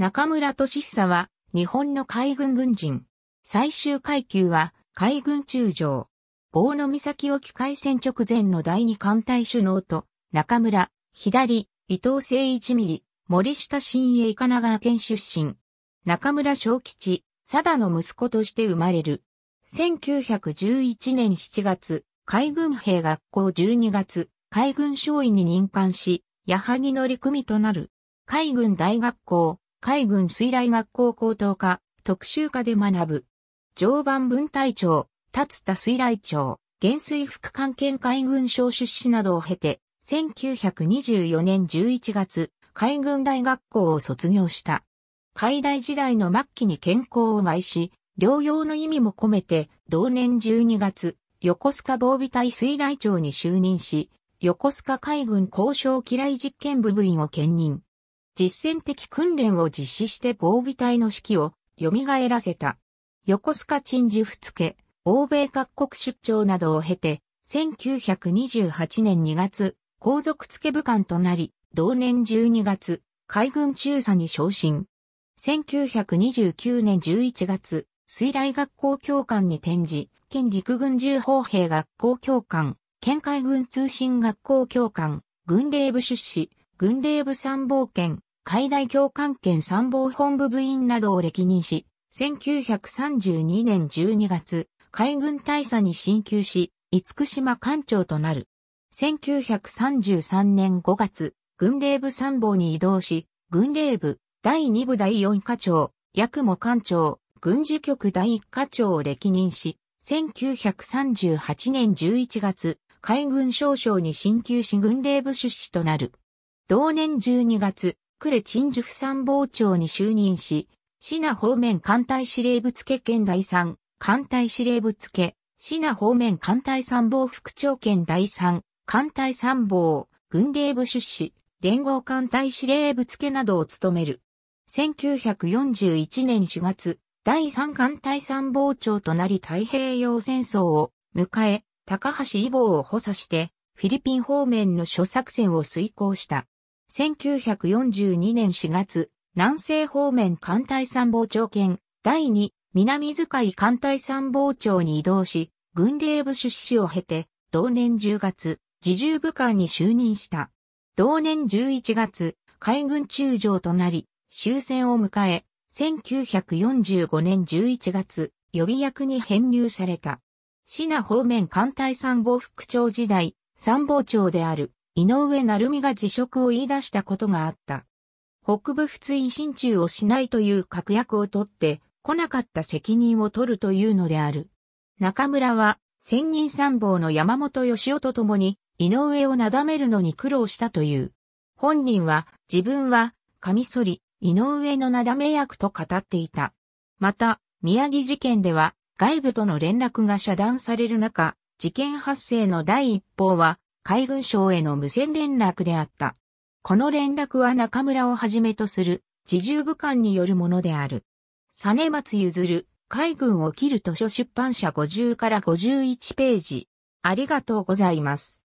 中村俊久は日本の海軍軍人。最終階級は海軍中将。大野岬沖海戦直前の第二艦隊首脳と中村、左、伊藤誠一ミリ、森下新栄神奈川県出身。中村小吉、貞の息子として生まれる。1911年7月、海軍兵学校12月、海軍少尉に任官し、矢作の陸組となる。海軍大学校、海軍水雷学校高等科、特集科で学ぶ。常磐分隊長、立田水雷長、原水副官兼海軍省出資などを経て、1924年11月、海軍大学校を卒業した。海大時代の末期に健康を害し、療養の意味も込めて、同年12月、横須賀防備隊水雷長に就任し、横須賀海軍交渉機雷実験部部員を兼任。実践的訓練を実施して防備隊の指揮を蘇らせた。横須賀鎮守府付、欧米各国出張などを経て、1928年2月、皇族付武官となり、同年12月、海軍中佐に昇進。1929年11月、水雷学校教官に転じ、県陸軍重砲兵学校教官、県海軍通信学校教官、軍令部出資、軍令部参謀権、海大教官県参謀本部部員などを歴任し、1932年12月、海軍大佐に進級し、五福島艦長となる。1933年5月、軍令部参謀に移動し、軍令部第2部第4課長、八雲艦長、軍事局第1課長を歴任し、1938年11月、海軍少将に進級し軍令部出資となる。同年12月、クレ陳樹府参謀長に就任し、シナ方面艦隊司令部付県第3、艦隊司令部付、シナ方面艦隊参謀副長県第3、艦隊参謀、軍令部出資、連合艦隊司令部付などを務める。1941年4月、第3艦隊参謀長となり太平洋戦争を迎え、高橋伊坊を補佐して、フィリピン方面の諸作戦を遂行した。1942年4月、南西方面艦隊参謀長兼、第2、南使い艦隊参謀長に移動し、軍令部出資を経て、同年10月、自重部官に就任した。同年11月、海軍中将となり、終戦を迎え、1945年11月、予備役に編入された。品方面艦隊参謀副長時代、参謀長である、井上成美が辞職を言い出したことがあった。北部仏印心中をしないという確約を取って来なかった責任を取るというのである。中村は千人参謀の山本義夫と共に井上をなだめるのに苦労したという。本人は自分はカミソリ、井上のなだめ役と語っていた。また、宮城事件では外部との連絡が遮断される中、事件発生の第一報は海軍省への無線連絡であった。この連絡は中村をはじめとする自重部官によるものである。実松譲、海軍を切る図書出版社50から51ページ。ありがとうございます。